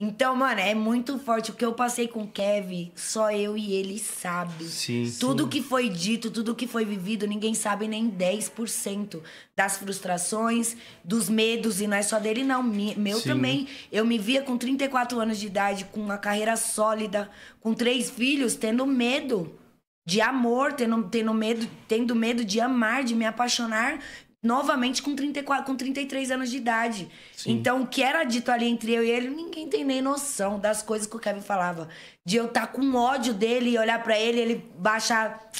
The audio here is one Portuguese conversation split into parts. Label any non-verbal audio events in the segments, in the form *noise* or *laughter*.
Então, mano, é muito forte. O que eu passei com o Kevin, só eu e ele sabe. Sim, tudo sim. que foi dito, tudo que foi vivido, ninguém sabe nem 10% das frustrações, dos medos, e não é só dele, não. Meu sim. também. Eu me via com 34 anos de idade, com uma carreira sólida, com três filhos, tendo medo de amor, tendo, tendo medo, tendo medo de amar, de me apaixonar novamente com, 34, com 33 anos de idade. Sim. Então, o que era dito ali entre eu e ele, ninguém tem nem noção das coisas que o Kevin falava. De eu estar tá com ódio dele e olhar para ele, ele baixar.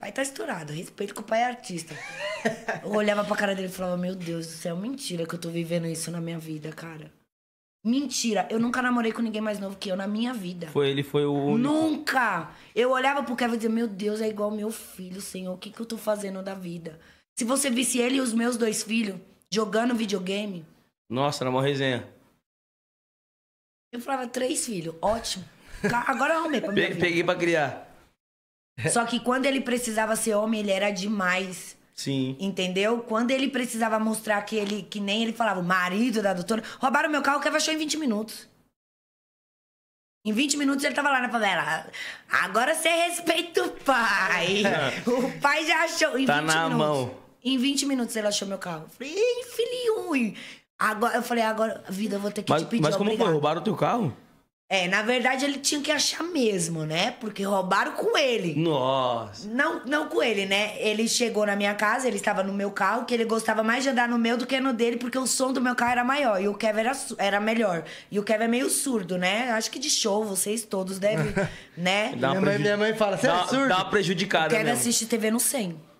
Pai tá estourado, respeito que o pai é artista. *laughs* Eu olhava pra cara dele e falava: Meu Deus do céu, mentira que eu tô vivendo isso na minha vida, cara. Mentira, eu nunca namorei com ninguém mais novo que eu na minha vida. Foi ele, foi o. Único. Nunca! Eu olhava pro Kevin e dizia: Meu Deus, é igual meu filho, Senhor, o que, que eu tô fazendo da vida? Se você visse ele e os meus dois filhos jogando videogame. Nossa, era uma resenha. Eu falava, três filhos, ótimo. Agora eu arrumei pra *laughs* minha Peguei vida. pra criar. Só que quando ele precisava ser homem, ele era demais. Sim. Entendeu? Quando ele precisava mostrar que ele, que nem ele falava, o marido da doutora, roubaram meu carro que achou em 20 minutos. Em 20 minutos ele tava lá na favela. Agora você respeita o pai. *laughs* o pai já achou. Em tá na minutos. mão. Em 20 minutos ele achou meu carro. Eu falei, ei, filhinho. Agora, eu falei, agora, vida, eu vou ter que mas, te pedir Mas como obrigado. foi? Roubaram o teu carro? É, na verdade ele tinha que achar mesmo, né? Porque roubaram com ele. Nossa. Não, não com ele, né? Ele chegou na minha casa, ele estava no meu carro, que ele gostava mais de andar no meu do que no dele, porque o som do meu carro era maior e o Kevin era, era melhor. E o Kevin é meio surdo, né? Acho que de show vocês todos devem, *laughs* né? Minha, preju... mãe, minha, mãe, fala, você é surdo? Dá prejudicado. prejudicada O mesmo. assiste TV no 100.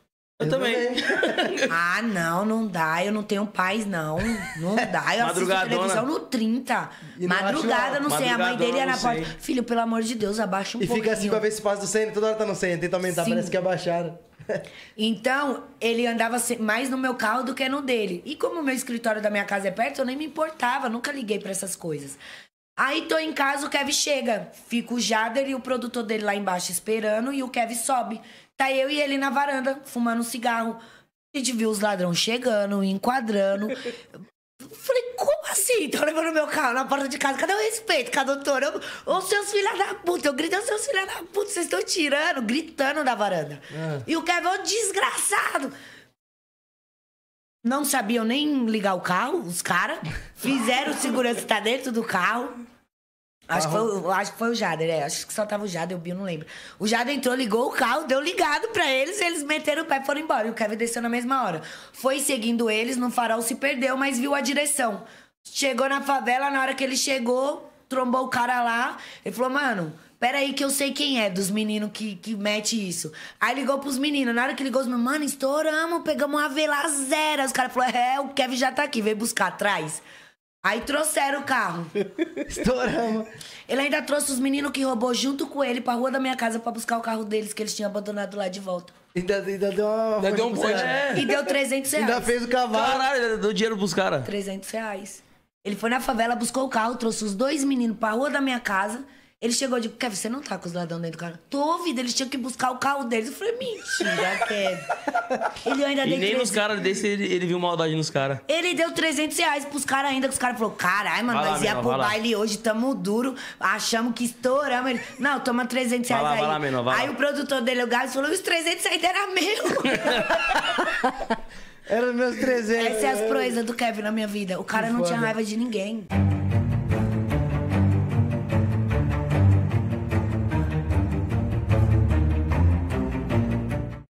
Eu, eu também. também. *laughs* ah, não, não dá. Eu não tenho paz, não. Não dá. Eu assisto televisão no 30. Madrugada, não, sei. A mãe dele era na porta. Filho, pelo amor de Deus, abaixa um e pouquinho. E fica assim pra ver se passa do centro. Toda hora tá no centro. Tenta aumentar, Sim. parece que abaixaram. *laughs* Então, ele andava mais no meu carro do que no dele. E como o meu escritório da minha casa é perto, eu nem me importava, nunca liguei para essas coisas. Aí tô em casa, o Kevin chega. Fica o Jader e o produtor dele lá embaixo esperando e o Kevin sobe. Tá eu e ele na varanda, fumando um cigarro. A gente viu os ladrões chegando, enquadrando. Falei, como assim? Estão tá levando meu carro na porta de casa. Cadê o respeito com a doutora? Ô, seus filhos da puta. Eu gritei, seus filhos da puta. Vocês estão tirando, gritando da varanda. É. E o Kevin, desgraçado. Não sabiam nem ligar o carro, os caras. Fizeram segurança tá dentro do carro. Acho, que foi, acho que foi o Jader, é. Acho que só tava o Jader, o Bill, não lembro. O Jader entrou, ligou o carro, deu ligado pra eles, eles meteram o pé e foram embora. E o Kevin desceu na mesma hora. Foi seguindo eles, no farol se perdeu, mas viu a direção. Chegou na favela, na hora que ele chegou, trombou o cara lá. Ele falou, mano, peraí que eu sei quem é dos meninos que, que mete isso. Aí ligou pros meninos. Na hora que ligou, os meninos, mano, estouramos, pegamos uma vela zero. Os caras falaram, é, o Kevin já tá aqui, veio buscar atrás. Aí trouxeram o carro. *laughs* Estouramos. Ele ainda trouxe os meninos que roubou junto com ele pra rua da minha casa pra buscar o carro deles que eles tinham abandonado lá de volta. Ainda, ainda deu uma. Ainda deu um bonde. E deu 300 reais. Ainda fez o cavalo. Caralho, ainda deu dinheiro pros caras. 300 reais. Ele foi na favela, buscou o carro, trouxe os dois meninos pra rua da minha casa ele chegou e disse, Kevin, você não tá com os ladrão dentro do carro? Tô ouvindo, eles tinham que buscar o carro deles. Eu falei, mentira, *laughs* Kevin. Ele ainda deu. E nem 300... nos caras desse ele, ele, viu maldade nos caras. Ele deu 300 reais pros caras ainda, que os caras falaram, caralho, mano, vai nós ia pro baile lá. hoje, tamo duro, achamos que estouramos. Ele, não, toma 300 reais vai aí. Lá, vai lá, menor, vai aí lá. o produtor dele, o Gabs, falou, os 300 reais era meu. *laughs* Eram meus 300. Essas é as proezas do Kevin na minha vida. O cara não tinha raiva de ninguém.